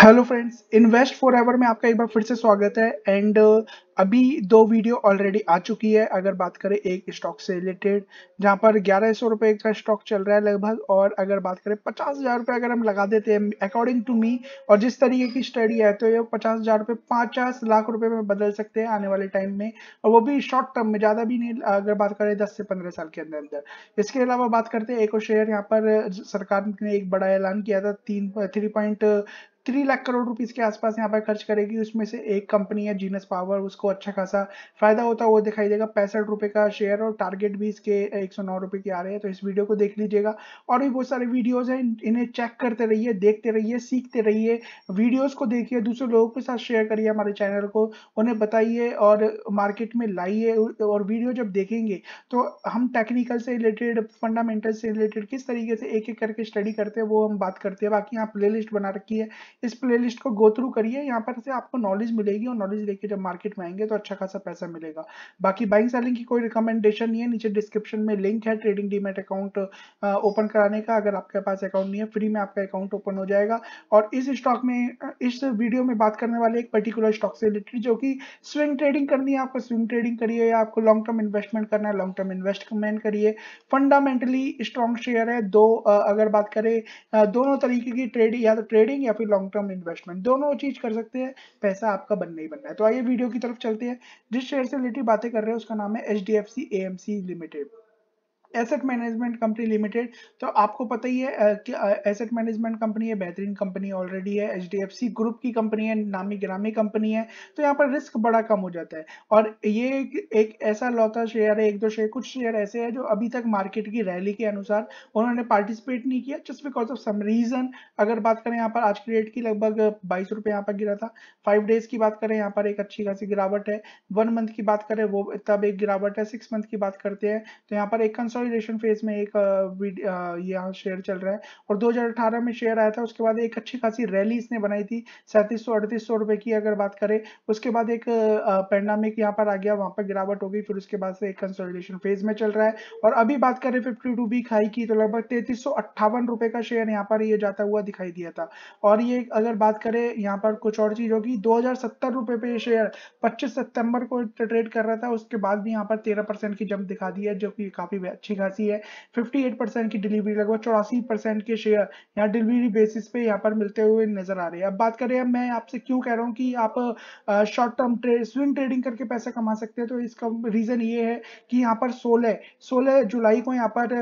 hello friends invest for ever में आपका एक बार फिर से स्वागत है एंड uh, अभी दो वीडियो ऑलरेडी आ चुकी है अगर बात करें एक स्टॉक से रिलेटेड जहां पर ग्यारह सौ रुपये का स्टॉक चल रहा है लगभग और अगर बात करें पचास हज़ार रुपये अगर हम लगा देते हैं अकॉर्डिंग टू मी और जिस तरीके की स्टडी है तो ये पचास हज़ार रुपये पचास लाख रुपये में बदल सकते हैं आने वाले टाइम में और वो भी शॉर्ट टर्म में ज़्यादा भी नहीं अगर बात करें दस से पंद्रह साल के अंदर अंदर इसके अलावा बात करते हैं एक शेयर यहाँ पर सरकार ने एक बड़ा ऐलान किया था तीन three point three lakh crore rupees के आसपास यहाँ पर खर्च करेगी उसमें से एक कंपनी है जीनस पावर उसको अच्छा खासा फायदा होता हुआ दिखाई देगा पैंसठ रुपये का शेयर और टारगेट भी इसके एक सौ नौ रुपये के आ रहे हैं तो इस वीडियो को देख लीजिएगा और भी बहुत सारे वीडियोज हैं इन्हें चेक करते रहिए देखते रहिए सीखते रहिए वीडियोज को देखिए दूसरे लोगों के साथ शेयर करिए हमारे चैनल को उन्हें बताइए और मार्केट में लाइए और वीडियो जब देखेंगे तो हम टेक्निकल से रिलेटेड फंडामेंटल से रिलेटेड किस तरीके से एक एक करके स्टडी करते हैं वो हम बात करते हैं बाकी यहाँ प्ले लिस्ट बना रखी है इस प्लेलिस्ट को गो थ्रू करिए यहाँ पर से आपको नॉलेज मिलेगी और नॉलेज लेके जब मार्केट में आएंगे तो अच्छा खासा पैसा मिलेगा बाकी बाइंग सेलिंग की कोई रिकमेंडेशन नहीं है नीचे डिस्क्रिप्शन में लिंक है ट्रेडिंग डीमेट अकाउंट ओपन कराने का अगर आपके पास अकाउंट नहीं है फ्री में आपका अकाउंट ओपन हो जाएगा और इस स्टॉक में इस वीडियो में बात करने वाले एक पर्टिकुलर स्टॉक से रिलेटेड जो कि स्विंग ट्रेडिंग करनी है आपको स्विंग ट्रेडिंग करिए या आपको लॉन्ग टर्म इन्वेस्टमेंट करना है लॉन्ग टर्म इन्वेस्टमेंट करिए फंडामेंटली स्ट्रॉन्ग शेयर है दो अगर बात करें दोनों तरीके की ट्रेडिंग या तो ट्रेडिंग या फिर लॉन्ग लॉन्ग टर्म इन्वेस्टमेंट दोनों चीज कर सकते हैं पैसा आपका बनना ही बनना है तो आइए वीडियो की तरफ चलते हैं जिस शेयर से रिलेटेड बातें कर रहे हैं उसका नाम है H D F C A M C limited asset management company limited तो आपको पता ही है कि एसेट मैनेजमेंट कंपनी है बेहतरीन कंपनी ऑलरेडी है एच ग्रुप की कंपनी है नामी ग्रामी कंपनी है तो यहाँ पर रिस्क बड़ा कम हो जाता है और ये एक, एक ऐसा लौता शेयर है एक दो शेयर कुछ शेयर ऐसे है जो अभी तक मार्केट की रैली के अनुसार उन्होंने पार्टिसिपेट नहीं किया just because of some reason अगर बात करें यहाँ पर आज की रेट की लगभग बाईस रुपये यहाँ पर गिरा था फाइव डेज की बात करें यहाँ पर एक अच्छी खासी गिरावट है वन मंथ की बात करें वो तब एक गिरावट है सिक्स मंथ की बात करते हैं तो यहाँ पर एक कंसर्न कंसोलिडेशन फेज में एक यहाँ शेयर चल रहा है और 2018 में शेयर आया था उसके बाद एक अच्छी खासी रैली इसने बनाई थी सैंतीस सौ अड़तीस सौ रुपए की अगर बात करें उसके बाद एक पैंडामिक यहाँ पर आ गया वहां पर गिरावट हो गई फिर उसके बाद से एक कंसोलिडेशन फेज में चल रहा है और अभी बात करें फिफ्टी टू बी खाई की तो लगभग तैतीस सौ रुपए का शेयर यहाँ पर ये यह जाता हुआ दिखाई दिया था और ये अगर बात करें यहाँ पर कुछ और चीज होगी दो हजार रुपए पे ये शेयर पच्चीस सितंबर को ट्रेड कर रहा था उसके बाद भी यहाँ पर तेरह की जम्प दिखा दी है जो कि काफी अच्छी अच्छी खासी है 58 परसेंट की डिलीवरी लगभग चौरासी परसेंट के शेयर यहाँ डिलीवरी बेसिस पे यहाँ पर मिलते हुए नजर आ रहे हैं अब बात करें अब मैं आपसे क्यों कह रहा हूँ कि आप short term trade swing trading करके पैसा कमा सकते हैं तो इसका रीजन ये है कि यहाँ पर सोलह सोलह जुलाई को यहाँ पर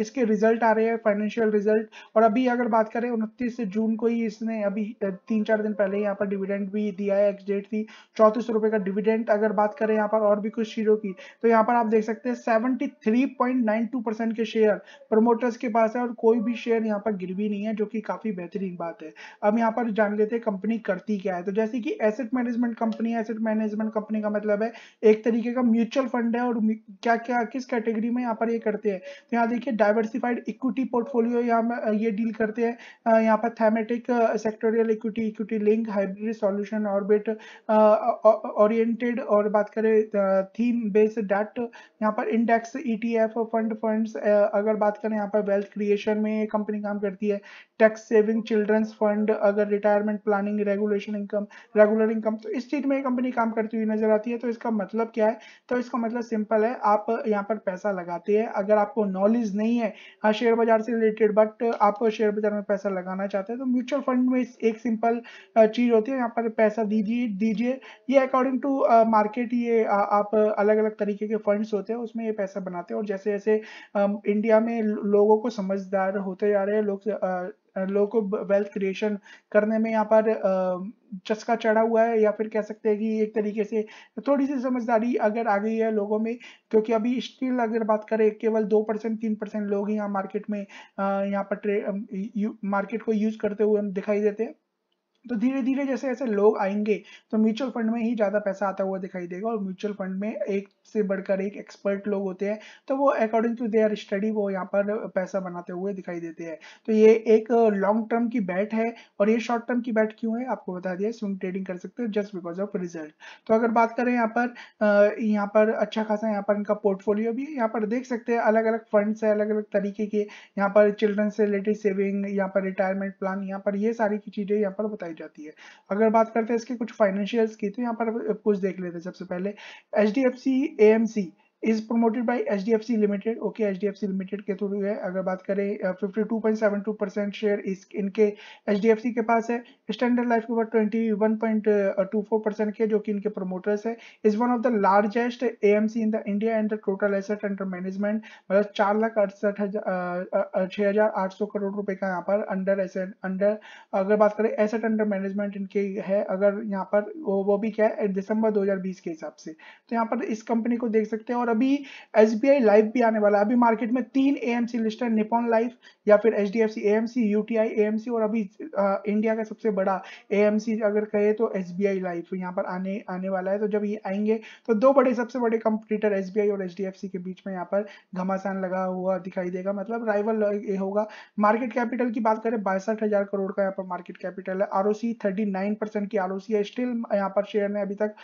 इसके रिजल्ट आ रहे हैं फाइनेंशियल रिजल्ट और अभी अगर बात करें उनतीस जून को ही इसने अभी तीन चार दिन पहले यहाँ पर डिविडेंड भी दिया है एक्स डेट थी चौंतीस रुपए का डिविडेंड अगर बात करें यहाँ पर और भी कुछ चीजों की तो यहाँ पर आप देख सकते हैं सेवेंटी 3.92 के शेयर प्रमोटर्स के पास है और कोई भी शेयर यहाँ पर गिरवी नहीं है जो कि काफी बेहतरीन बात है अब यहाँ पर जान लेते हैं कंपनी करती क्या है तो जैसे कि asset management company asset management company का मतलब है एक तरीके का म्यूचुअल फंड है और क्या क्या किस कैटेगरी में यहाँ पर ये करते हैं तो यहाँ देखिए डाइवर्सिफाइड इक्विटी पोर्टफोलियो यहाँ ये डील करते हैं यहाँ पर thematic sectorial equity equity link hybrid solution orbit oriented और बात करें थीम बेस्ड डेट यहाँ पर index E e ETF fund funds अगर बात करें यहाँ पर वेल्थ क्रिएशन में कंपनी काम करती है टैक्स सेविंग चिल्ड्रंस फंड अगर retirement planning regulation income regular income तो इस चीज में कंपनी काम करती हुई नजर आती है तो इसका मतलब क्या है तो इसका मतलब सिंपल है आप यहाँ पर पैसा लगाते हैं अगर आपको नॉलेज नहीं है हाँ शेयर बाजार से रिलेटेड बट आप शेयर बाजार में पैसा लगाना चाहते हैं तो म्यूचुअल फंड में एक सिंपल चीज होती है यहाँ पर पैसा दीजिए दीजिए ये अकॉर्डिंग टू मार्केट ये आप अलग अलग तरीके के फंड्स होते हैं उसमें ये पैसा बनाते हैं और जैसे जैसे इंडिया में लोगों को समझदार होते जा रहे हैं लोग लोगों को वेल्थ क्रिएशन करने में यहाँ पर चस्का चढ़ा हुआ है या फिर कह सकते हैं कि एक तरीके से थोड़ी सी समझदारी अगर आ गई है लोगों में क्योंकि अभी स्टिल अगर बात करें केवल दो परसेंट तीन परसेंट लोग यहाँ मार्केट में यहाँ पर मार्केट को यूज करते हुए हम दिखाई देते हैं तो धीरे धीरे जैसे ऐसे लोग आएंगे तो म्यूचुअल फंड में ही ज़्यादा पैसा आता हुआ दिखाई देगा और म्यूचुअल फंड में एक से बढ़कर एक एक्सपर्ट लोग होते हैं तो वो अकॉर्डिंग टू देयर स्टडी वो यहाँ पर पैसा बनाते हुए दिखाई देते हैं तो ये एक लॉन्ग टर्म की बैट है और ये शॉर्ट टर्म की बैट क्यों है आपको बता दिया स्विंग ट्रेडिंग कर सकते हैं जस्ट बिकॉज ऑफ रिजल्ट तो अगर बात करें यहाँ पर यहाँ पर अच्छा खासा यहाँ पर इनका पोर्टफोलियो भी है यहाँ पर देख सकते हैं अलग अलग फंड है अलग अलग तरीके के यहाँ पर चिल्ड्रन से रिलेटेड सेविंग यहाँ पर रिटायरमेंट प्लान यहाँ पर ये सारी की चीज़ें यहाँ पर बताई पाई जाती है अगर बात करते हैं इसके कुछ फाइनेंशियल्स की तो यहाँ पर कुछ देख लेते हैं सबसे पहले H D F C A M C is promoted by H D F C limited okay H D F C limited के थ्रू है अगर बात करें fifty two point seven two percent share इस इनके एच डी एफ सी के पास है standard life के ऊपर twenty one point two four percent के जो कि इनके प्रमोटर्स है is one of the largest A M C in the India and the total asset under management मतलब चार लाख अड़सठ हजार छः हजार आठ सौ करोड़ रुपये का यहाँ पर अंडर एसेट अंडर अगर बात करें एसेट अंडर मैनेजमेंट इनके है अगर यहाँ पर वो, वो भी क्या है दिसंबर दो हजार बीस के हिसाब से तो यहाँ पर इस कंपनी को देख सकते हैं और अभी एस लाइफ भी आने वाला है अभी मार्केट में तीन ए एम लिस्ट है निपोन लाइफ या फिर H D F C A M C U T I A M C और अभी आ, इंडिया का सबसे बड़ा ए एम सी अगर कहे तो एस बी आई लाइफ यहाँ पर आने आने वाला है तो जब ये आएंगे तो दो बड़े सबसे बड़े कंपटीटर एस बी आई और एच डी एफ सी के बीच में यहाँ पर घमासान लगा हुआ दिखाई देगा मतलब राइवल ये होगा मार्केट कैपिटल की बात करें बासठ हजार करोड़ का यहाँ पर मार्केट कैपिटल है R O C thirty nine percent की आर ओ सी है स्टिल यहाँ पर शेयर ने अभी तक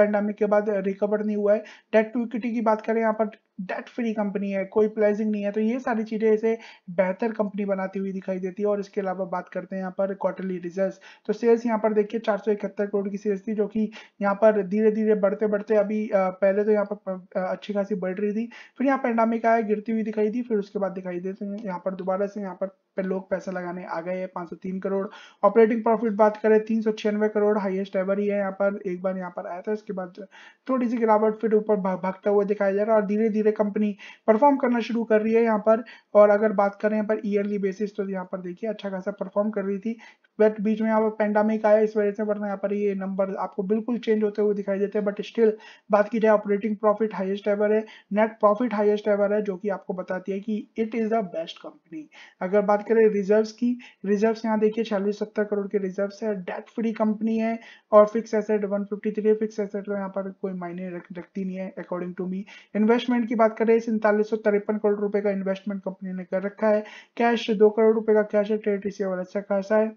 पैंडेमिक के बाद रिकवर नहीं हुआ है डेट टू इक्विटी की बात करें यहाँ पर डेट फ्री कंपनी है कोई प्लेजिंग नहीं है तो ये सारी चीज़ें इसे बेहतर कंपनी बनाती हुई दिखाई देती है और इसके अलावा बात करते हैं यहाँ पर क्वार्टरली रिजल्ट तो सेल्स यहाँ पर देखिए चार करोड़ की सेल्स थी जो कि यहाँ पर धीरे धीरे बढ़ते बढ़ते अभी पहले तो यहाँ पर अच्छी खासी बढ़ रही थी फिर यहाँ पेंडामिक आया गिरती हुई दिखाई दी फिर उसके बाद दिखाई देते हैं यहाँ पर दोबारा से यहाँ पर पे लोग पैसा लगाने आ गए हैं 503 करोड़ ऑपरेटिंग प्रॉफिट बात करें तीन सौ छियानवे करोड़ हाइएस्ट एवर ही है यहाँ पर एक बार यहाँ पर आया था इसके बाद थोड़ी सी गिरावट फिर ऊपर भागता हुआ दिखाया जा रहा है और धीरे धीरे कंपनी परफॉर्म करना शुरू कर रही है यहाँ पर और अगर बात करें यहाँ पर ईयरली बेसिस तो यहाँ पर देखिए अच्छा खासा परफॉर्म कर रही थी बट बीच में यहाँ पर पेंडामिक आया इस वजह से वरना यहाँ पर ये नंबर आपको बिल्कुल चेंज होते हुए दिखाई देते हैं बट स्टिल बात की जाए ऑपरेटिंग प्रॉफिट हाईएस्ट एवर है नेट प्रॉफिट हाईएस्ट एवर है जो कि आपको बताती है कि it is the best company अगर बात करें रिजर्व की रिजर्व यहाँ देखिए छियालीस सत्तर करोड़ के रिजर्व है डेट फ्री कंपनी है और fix asset one fifty fix asset तो यहाँ पर कोई मायने रखती नहीं है अकॉर्डिंग टू मी इन्वेस्टमेंट की बात करें सैंतालीस करोड़ रुपए का इन्वेस्टमेंट कंपनी ने कर रखा है कैश दो करोड़ रुपए का कैश है ट्रेड रिसीवर अच्छा खासा है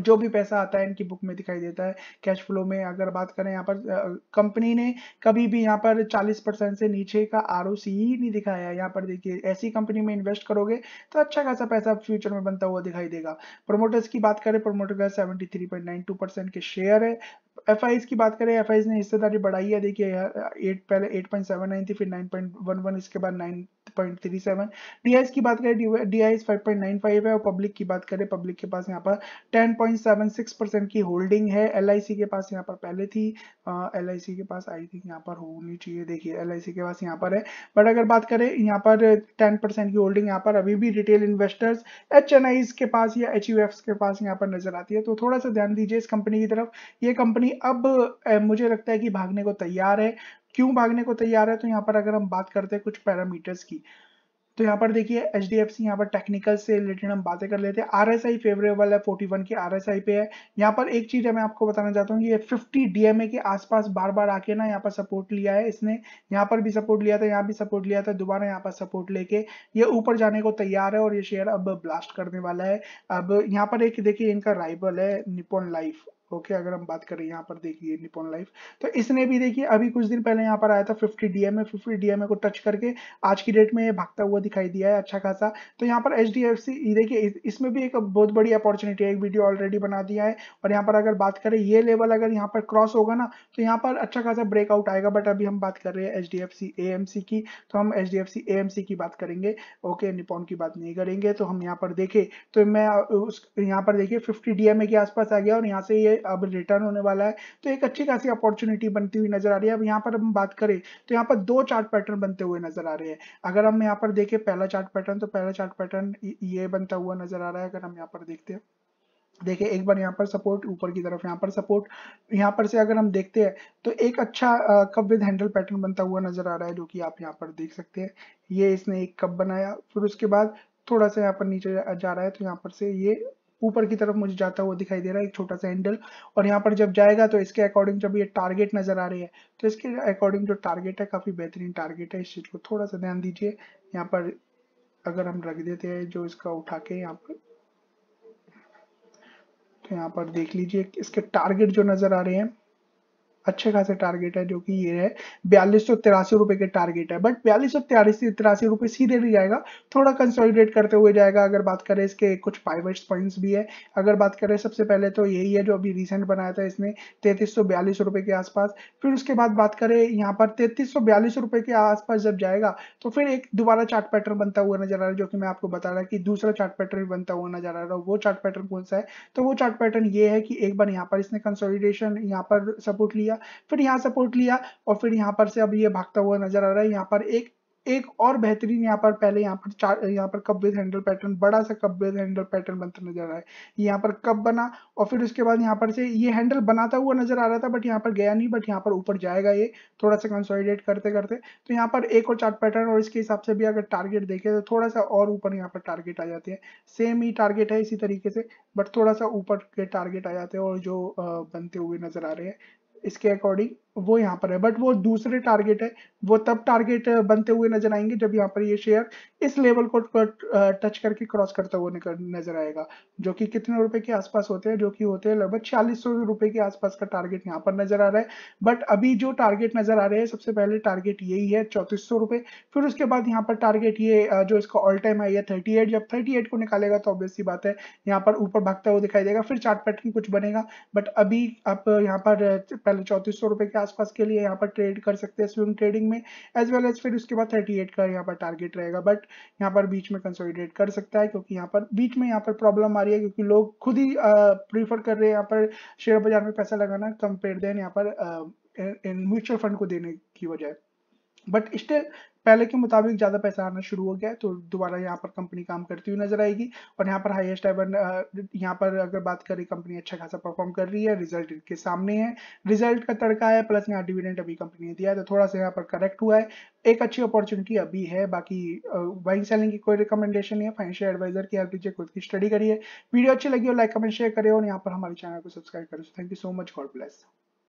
जो भी पैसा आता है इनकी बुक में दिखाई देता है कैश फ्लो में अगर बात करें यहाँ पर कंपनी ने कभी भी यहाँ पर 40 परसेंट से नीचे का आर ही नहीं दिखाया है यहाँ पर देखिए ऐसी कंपनी में इन्वेस्ट करोगे तो अच्छा खासा पैसा फ्यूचर में बनता हुआ दिखाई देगा प्रोमोटर्स की बात करें प्रोमोटर का सेवेंटी के शेयर है एफ की बात करें एफ ने हिस्सेदारी बढ़ाई है देखिए एट पहले एट थी फिर नाइन इसके बाद नाइन 6.37 डीआईएस की बात करें डीआईएस 5.95 है और पब्लिक की बात करें पब्लिक के पास यहाँ पर 10.76 परसेंट की होल्डिंग है एल के पास यहाँ पर पहले थी एल uh, के पास आई थिंक यहाँ पर होनी चाहिए देखिए एल के पास यहाँ पर है बट अगर बात करें यहाँ पर टेन की होल्डिंग यहाँ पर अभी भी रिटेल इन्वेस्टर्स एच के पास या एच के पास यहाँ पर नजर आती है तो थोड़ा सा ध्यान दीजिए इस कंपनी की तरफ ये कंपनी अब मुझे लगता है कि भागने को तैयार है क्यों भागने को तैयार है तो यहाँ पर अगर हम बात करते हैं कुछ पैरामीटर्स की तो यहाँ पर देखिए एच डी एफ सी यहाँ पर टेक्निकल से रिलेटेड हम बातें कर लेते हैं आर एस आई फेवरेबल है फोर्टी वन के आर एस आई पे है यहाँ पर एक चीज मैं आपको बताना चाहता हूँ ये फिफ्टी डी एम ए के आसपास बार बार आके ना यहाँ पर सपोर्ट लिया है इसने यहाँ पर भी सपोर्ट लिया था यहाँ भी सपोर्ट लिया था दोबारा यहाँ पर सपोर्ट लेके ये ऊपर जाने को तैयार है और ये शेयर अब ब्लास्ट करने वाला है अब यहाँ पर एक देखिए इनका राइवल है निपोन लाइफ ओके अगर हम बात करें यहाँ पर देखिए निपोन लाइफ तो इसने भी देखिए अभी कुछ दिन पहले यहाँ पर आया था 50 डीएमए 50 डीएमए को टच करके आज की डेट में ये भागता हुआ दिखाई दिया है अच्छा खासा तो यहाँ पर एच डी देखिए इसमें भी एक बहुत बड़ी अपॉर्चुनिटी है एक वीडियो ऑलरेडी बना दिया है और यहाँ पर अगर बात करें ये लेवल अगर यहाँ पर क्रॉस होगा ना तो यहाँ पर अच्छा खासा ब्रेकआउट आएगा बट अभी हम बात कर रहे हैं H D F C A M C की तो हम H D F C A M C की बात करेंगे ओके निपोन की बात नहीं करेंगे तो हम यहाँ पर देखें तो मैं उस यहाँ पर देखिए फिफ्टी डी के आसपास आ गया और यहाँ से ये अब रिटर्न होने वाला है तो एक अच्छी खासी अपॉर्चुनिटी बनती हुई नजर आ रही है अब यहाँ पर हम बात करें तो यहाँ पर दो चार्ट पैटर्न बनते हुए नजर आ रहे हैं अगर हम यहाँ पर देखें पहला चार्ट पैटर्न तो पहला चार्ट पैटर्न ये बनता हुआ नजर आ रहा है अगर हम यहाँ पर देखते हैं देखिए एक बार यहाँ पर सपोर्ट ऊपर की तरफ यहाँ पर सपोर्ट यहाँ पर से अगर हम देखते हैं तो एक अच्छा कप विद हैंडल पैटर्न बनता हुआ नजर आ रहा है जो कि आप यहाँ पर देख सकते हैं ये इसने एक कप बनाया फिर उसके बाद थोड़ा सा यहाँ पर नीचे जा रहा है तो यहाँ पर से ये ऊपर की तरफ मुझे जाता हुआ दिखाई दे रहा है एक छोटा सा हैंडल और यहाँ पर जब जाएगा तो इसके अकॉर्डिंग जब ये टारगेट नजर आ रही है तो इसके अकॉर्डिंग जो टारगेट है काफी बेहतरीन टारगेट है इस चीज को थोड़ा सा ध्यान दीजिए यहाँ पर अगर हम रख देते हैं जो इसका उठा के यहाँ पर तो यहाँ पर देख लीजिए इसके टारगेट जो नजर आ रहे हैं अच्छे खासे टारगेट है जो कि ये है बयालीस सौ तिरासी रुपए के टारगेट है बट बयालीस सौ तिरासी तिरासी रुपए सीधे नहीं जाएगा थोड़ा कंसोलिडेट करते हुए जाएगा अगर बात करें इसके कुछ प्राइवेट पॉइंट्स भी है अगर बात करें सबसे पहले तो यही है जो अभी रिसेंट बनाया था इसने तैतीस सौ बयालीस रुपए के आसपास फिर उसके बाद बात करें यहाँ पर तैतीस सौ बयालीस रुपए के आसपास जब जाएगा तो फिर एक दोबारा चार्ट पैटर्न बनता हुआ नजर आ रहा है जो कि मैं आपको बता रहा कि दूसरा चार्ट पैटर्न भी बनता हुआ नजर आ रहा है वो चार्ट पैटर्न कौन सा है तो वो चार्ट पैटर्न ये है कि एक बार यहाँ पर इसने कंसोलिडेशन यहाँ पर सपोर्ट लिया लिया फिर यहाँ सपोर्ट लिया और फिर यहाँ पर से अब ये भागता हुआ नजर आ रहा है यहाँ पर एक एक और बेहतरीन यहाँ पर पहले यहाँ पर चार यहाँ पर कब विद हैंडल पैटर्न बड़ा सा कब विद हैंडल पैटर्न बनता नजर आ रहा है यहाँ पर कब बना और फिर उसके बाद यहाँ पर से ये हैंडल बनाता हुआ नजर आ रहा था बट यहाँ पर गया नहीं बट यहाँ पर ऊपर जाएगा ये थोड़ा सा कंसोलिडेट करते करते तो यहाँ पर एक और चार्ट पैटर्न और इसके हिसाब से भी अगर टारगेट देखे तो थोड़ा सा और ऊपर यहाँ पर टारगेट आ जाते हैं सेम ही टारगेट है इसी तरीके से बट थोड़ा सा ऊपर के टारगेट आ जाते हैं और जो बनते हुए नजर आ रहे हैं इसके अकॉर्डिंग वो यहाँ पर है बट वो दूसरे टारगेट है वो तब टारगेट बनते हुए नजर आएंगे जब यहाँ पर ये शेयर इस लेवल को टच करके क्रॉस करता हुआ नजर आएगा जो कि कितने रुपए के आसपास होते हैं जो कि होते हैं लगभग छियालीस सौ रुपए के आसपास का टारगेट यहाँ पर नजर आ रहा है बट अभी जो टारगेट नजर आ रहे हैं सबसे पहले टारगेट यही है चौतीस सौ रुपए फिर उसके बाद यहाँ पर टारगेट ये जो इसका ऑल टाइम आई है थर्टी एट जब थर्टी एट को निकालेगा तो ऑब्वियसली बात है यहाँ पर ऊपर भागता हुआ दिखाई देगा फिर चार्ट पैटर्न कुछ बनेगा बट अभी आप यहाँ पर पहले चौतीस सौ रुपए के आसपास के लिए यहाँ पर ट्रेड कर सकते हैं स्विंग ट्रेडिंग में एज वेल एज फिर उसके बाद थर्टी एट का यहाँ पर टारगेट रहेगा बट यहाँ पर बीच में कंसोलिडेट कर सकता है क्योंकि यहाँ पर बीच में यहाँ पर प्रॉब्लम आ रही है क्योंकि लोग खुद ही प्रीफर कर रहे हैं यहाँ पर शेयर बाजार में पैसा लगाना कंपेयर देन यहाँ पर म्यूचुअल फंड को देने की वजह बट स्टिल पहले के मुताबिक ज़्यादा पैसा आना शुरू हो गया है तो दोबारा यहाँ पर कंपनी काम करती हुई नजर आएगी और यहाँ पर हाईएस्ट एवर यहाँ पर अगर बात करें कंपनी अच्छा खासा परफॉर्म कर रही है रिजल्ट के सामने है रिजल्ट का तड़का है प्लस यहाँ डिविडेंट अभी कंपनी ने दिया है तो थोड़ा सा यहाँ पर करेक्ट हुआ है एक अच्छी अपॉर्चुनिटी अभी है बाकी बाइंग सेलिंग की कोई रिकमेंडेशन नहीं है फाइनेंशियल एडवाइजर की हेल्प लीजिए खुद की स्टडी करिए वीडियो अच्छी लगी हो लाइक कमेंट शेयर करें और यहाँ पर हमारे चैनल को सब्सक्राइब करें thank you so much God bless